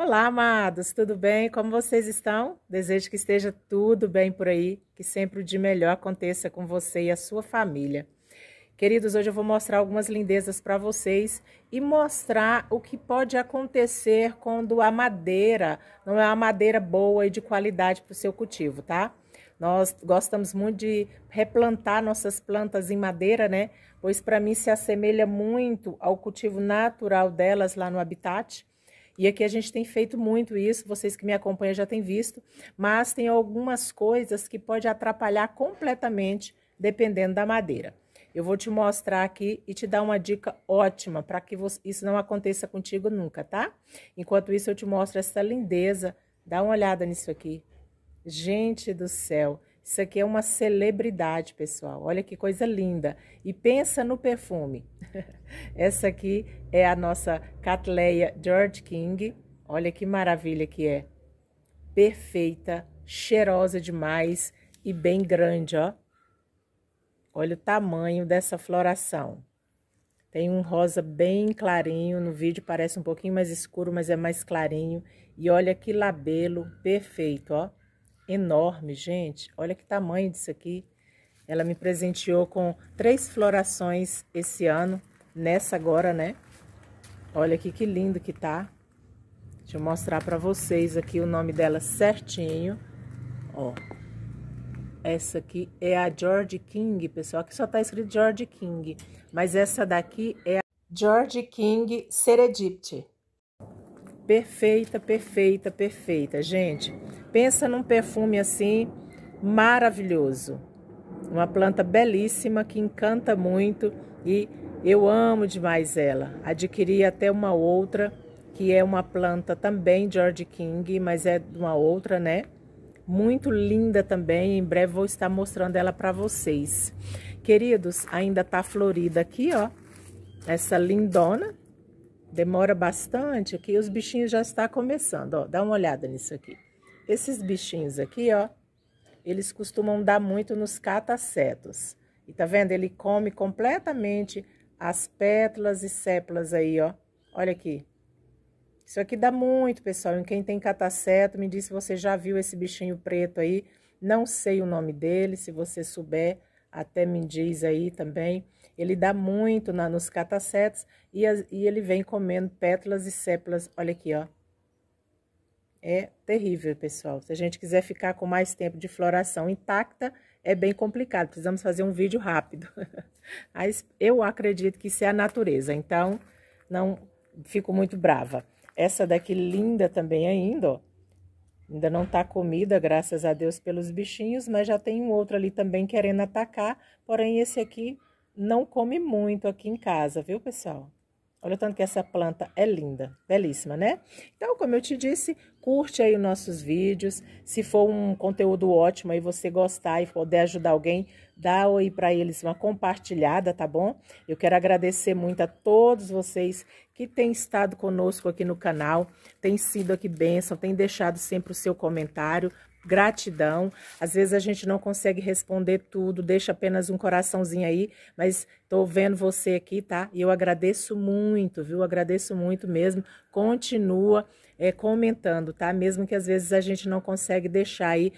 Olá, amados, tudo bem? Como vocês estão? Desejo que esteja tudo bem por aí, que sempre o de melhor aconteça com você e a sua família. Queridos, hoje eu vou mostrar algumas lindezas para vocês e mostrar o que pode acontecer quando a madeira não é uma madeira boa e de qualidade para o seu cultivo, tá? Nós gostamos muito de replantar nossas plantas em madeira, né? Pois para mim se assemelha muito ao cultivo natural delas lá no habitat. E aqui a gente tem feito muito isso, vocês que me acompanham já têm visto, mas tem algumas coisas que pode atrapalhar completamente dependendo da madeira. Eu vou te mostrar aqui e te dar uma dica ótima para que isso não aconteça contigo nunca, tá? Enquanto isso, eu te mostro essa lindeza. Dá uma olhada nisso aqui. Gente do céu! Isso aqui é uma celebridade, pessoal. Olha que coisa linda. E pensa no perfume. Essa aqui é a nossa Catleia George King. Olha que maravilha que é. Perfeita, cheirosa demais e bem grande, ó. Olha o tamanho dessa floração. Tem um rosa bem clarinho, no vídeo parece um pouquinho mais escuro, mas é mais clarinho. E olha que labelo perfeito, ó enorme, gente. Olha que tamanho disso aqui. Ela me presenteou com três florações esse ano, nessa agora, né? Olha aqui que lindo que tá. Deixa eu mostrar para vocês aqui o nome dela certinho. Ó. Essa aqui é a George King, pessoal. Aqui só tá escrito George King, mas essa daqui é a George King Seredipte. Perfeita, perfeita, perfeita. Gente, pensa num perfume assim maravilhoso. Uma planta belíssima que encanta muito e eu amo demais ela. Adquiri até uma outra que é uma planta também George King, mas é uma outra, né? Muito linda também. Em breve vou estar mostrando ela para vocês. Queridos, ainda tá florida aqui, ó. Essa lindona demora bastante, aqui os bichinhos já estão começando. Ó, dá uma olhada nisso aqui. Esses bichinhos aqui, ó, eles costumam dar muito nos catacetos. E tá vendo? Ele come completamente as pétalas e sépalas aí, ó. Olha aqui. Isso aqui dá muito, pessoal. quem tem cataceto, me diz se você já viu esse bichinho preto aí. Não sei o nome dele, se você souber, até me diz aí também. Ele dá muito na, nos catacetes e, as, e ele vem comendo pétalas e sépalas. Olha aqui, ó. É terrível, pessoal. Se a gente quiser ficar com mais tempo de floração intacta, é bem complicado. Precisamos fazer um vídeo rápido. Mas eu acredito que isso é a natureza, então não fico muito brava. Essa daqui linda também ainda, ó. Ainda não está comida, graças a Deus, pelos bichinhos, mas já tem um outro ali também querendo atacar. Porém, esse aqui não come muito aqui em casa, viu, pessoal? Olha o tanto que essa planta é linda, belíssima, né? Então, como eu te disse, Curte aí os nossos vídeos. Se for um conteúdo ótimo e você gostar e puder ajudar alguém, dá aí para eles uma compartilhada, tá bom? Eu quero agradecer muito a todos vocês que têm estado conosco aqui no canal, têm sido aqui bênção, têm deixado sempre o seu comentário gratidão. Às vezes a gente não consegue responder tudo, deixa apenas um coraçãozinho aí, mas estou vendo você aqui, tá? E eu agradeço muito, viu? Agradeço muito mesmo. Continua é, comentando, tá? Mesmo que às vezes a gente não consegue deixar aí.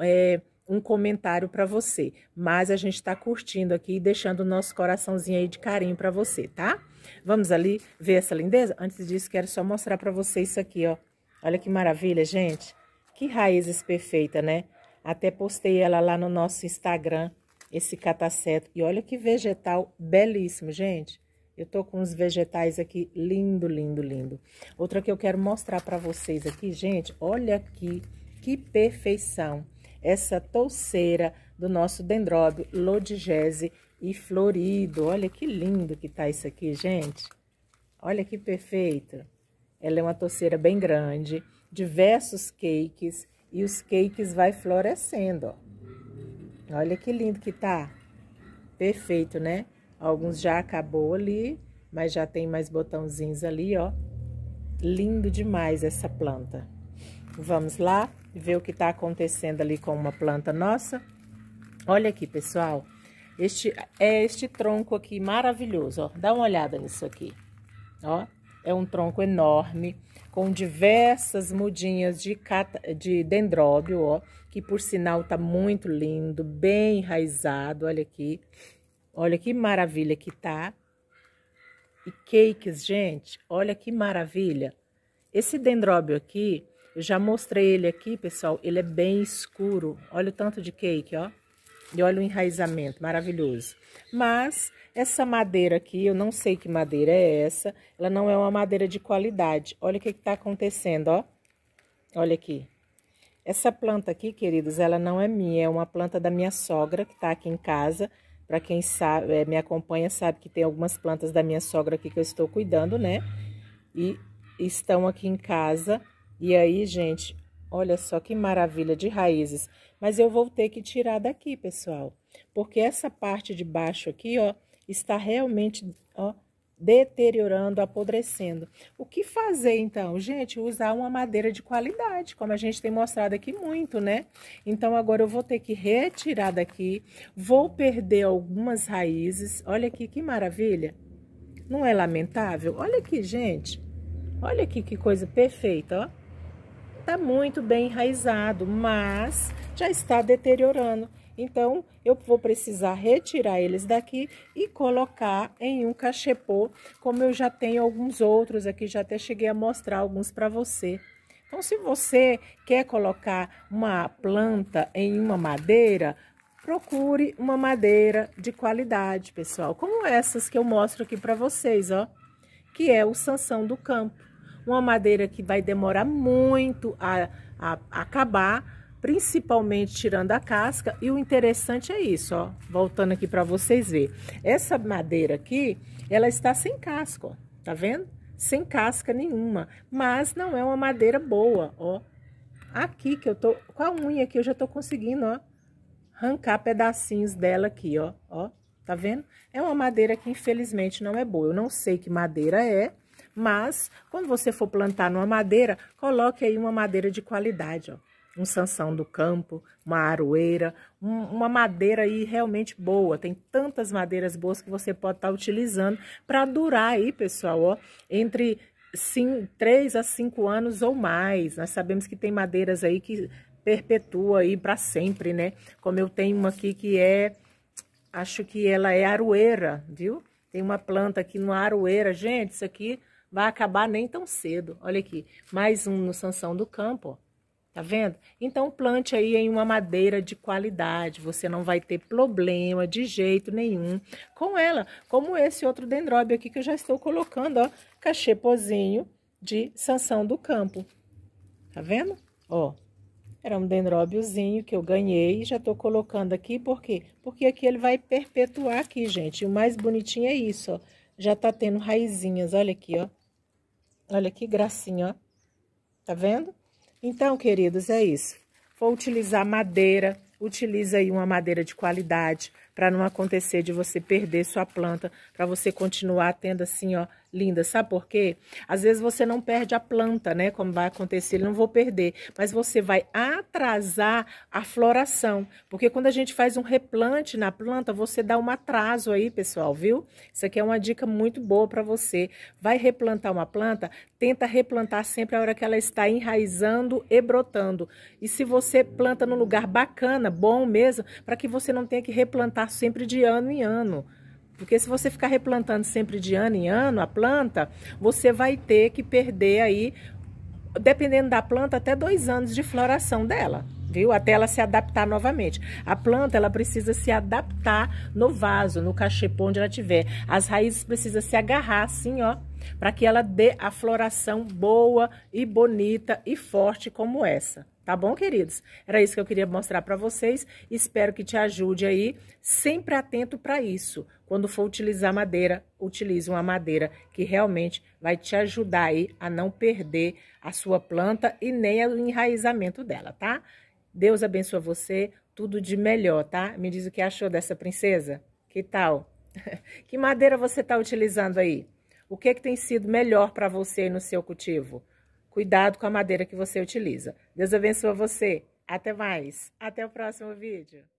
É, um comentário para você, mas a gente está curtindo aqui e deixando o nosso coraçãozinho aí de carinho para você, tá? Vamos ali ver essa lindeza? Antes disso, quero só mostrar para você isso aqui, ó. Olha que maravilha, gente. Que raízes perfeita, né? Até postei ela lá no nosso Instagram, esse cataceto. E olha que vegetal belíssimo, gente. Eu tô com uns vegetais aqui lindo, lindo, lindo. Outra que eu quero mostrar para vocês aqui, gente, olha aqui que perfeição. Essa touceira do nosso dendróbio lodigese e florido. Olha que lindo que tá isso aqui, gente. Olha que perfeito. Ela é uma touceira bem grande diversos cakes e os cakes vai florescendo, ó. Olha que lindo que tá. Perfeito, né? Alguns já acabou ali, mas já tem mais botãozinhos ali, ó. Lindo demais essa planta. Vamos lá ver o que tá acontecendo ali com uma planta nossa. Olha aqui, pessoal. Este é este tronco aqui maravilhoso, ó. Dá uma olhada nisso aqui, ó. É um tronco enorme, com diversas mudinhas de, cata, de dendróbio, ó, que por sinal tá muito lindo, bem enraizado, olha aqui. Olha que maravilha que tá. E cakes, gente, olha que maravilha. Esse dendróbio aqui, eu já mostrei ele aqui, pessoal, ele é bem escuro. Olha o tanto de cake, ó. E olha o enraizamento, maravilhoso. Mas essa madeira aqui, eu não sei que madeira é essa, ela não é uma madeira de qualidade. Olha o que está acontecendo, ó. Olha aqui. Essa planta aqui, queridos, ela não é minha, é uma planta da minha sogra que está aqui em casa. Para quem sabe, eh, me acompanha sabe que tem algumas plantas da minha sogra aqui que eu estou cuidando, né? E estão aqui em casa. E aí, gente, olha só que maravilha de raízes. Mas eu vou ter que tirar daqui, pessoal, porque essa parte de baixo aqui, ó, está realmente, ó, deteriorando, apodrecendo. O que fazer então? Gente, usar uma madeira de qualidade, como a gente tem mostrado aqui muito, né? Então agora eu vou ter que retirar daqui, vou perder algumas raízes. Olha aqui que maravilha. Não é lamentável? Olha aqui, gente. Olha aqui que coisa perfeita, ó está muito bem enraizado, mas já está deteriorando. Então, eu vou precisar retirar eles daqui e colocar em um cachepô, como eu já tenho alguns outros aqui, já até cheguei a mostrar alguns para você. Então, se você quer colocar uma planta em uma madeira, procure uma madeira de qualidade, pessoal. Como essas que eu mostro aqui para vocês, ó, que é o Sansão do Campo uma madeira que vai demorar muito a, a, acabar, principalmente tirando a casca. E o interessante é isso, ó, voltando aqui para vocês ver. Essa madeira aqui, ela está sem casca, ó, tá vendo? Sem casca nenhuma, mas não é uma madeira boa, ó. Aqui que eu tô, com a unha aqui eu já tô conseguindo, ó, arrancar pedacinhos dela aqui, ó, ó. Tá vendo? É uma madeira que infelizmente não é boa. Eu não sei que madeira é, mas, quando você for plantar numa madeira, coloque aí uma madeira de qualidade, ó. Um sanção do campo, uma aroeira, um, uma madeira aí realmente boa. Tem tantas madeiras boas que você pode estar tá utilizando para durar aí, pessoal, ó, entre sim, 3 a 5 anos ou mais. Nós né? sabemos que tem madeiras aí que perpetua aí para sempre, né? Como eu tenho uma aqui que é, acho que ela é aroeira, viu? Tem uma planta aqui no aroeira, gente, isso aqui vai acabar nem tão cedo. Olha aqui, mais um no Sansão do Campo, ó. Tá vendo? Então plante aí em uma madeira de qualidade, você não vai ter problema de jeito nenhum com ela, como esse outro dendróbio aqui que eu já estou colocando, ó, cachepozinho de Sansão do Campo. Tá vendo? Ó, era um dendróbiozinho que eu ganhei e já tô colocando aqui, por quê? Porque aqui ele vai perpetuar aqui, gente. E o mais bonitinho é isso, ó. Já tá tendo raizinhas, olha aqui, ó. Olha que gracinha, ó. Tá vendo? Então, queridos, é isso. Vou utilizar madeira. Utiliza aí uma madeira de qualidade para não acontecer de você perder sua planta, para você continuar tendo assim, ó, linda, sabe por quê? Às vezes você não perde a planta, né? Como vai acontecer, não vou perder, mas você vai atrasar a floração, porque quando a gente faz um replante na planta, você dá um atraso aí, pessoal, viu? Isso aqui é uma dica muito boa para você. Vai replantar uma planta, tenta replantar sempre a hora que ela está enraizando e brotando. E se você planta num lugar bacana, bom mesmo, para que você não tenha que replantar sempre de ano em ano. Porque se você ficar replantando sempre de ano em ano a planta, você vai ter que perder aí, dependendo da planta, até dois anos de floração dela viu? Até ela se adaptar novamente. A planta, ela precisa se adaptar no vaso, no cachepô, onde ela tiver. As raízes precisam se agarrar assim, ó, para que ela dê a floração boa e bonita e forte como essa. Tá bom, queridos? Era isso que eu queria mostrar para vocês. Espero que te ajude aí. Sempre atento para isso. Quando for utilizar madeira, utilize uma madeira que realmente vai te ajudar aí a não perder a sua planta e nem o enraizamento dela, tá? Deus abençoe você, tudo de melhor, tá? Me diz o que achou dessa princesa? Que tal? que madeira você está utilizando aí? O que, que tem sido melhor para você no seu cultivo? Cuidado com a madeira que você utiliza. Deus abençoe você. Até mais. Até o próximo vídeo.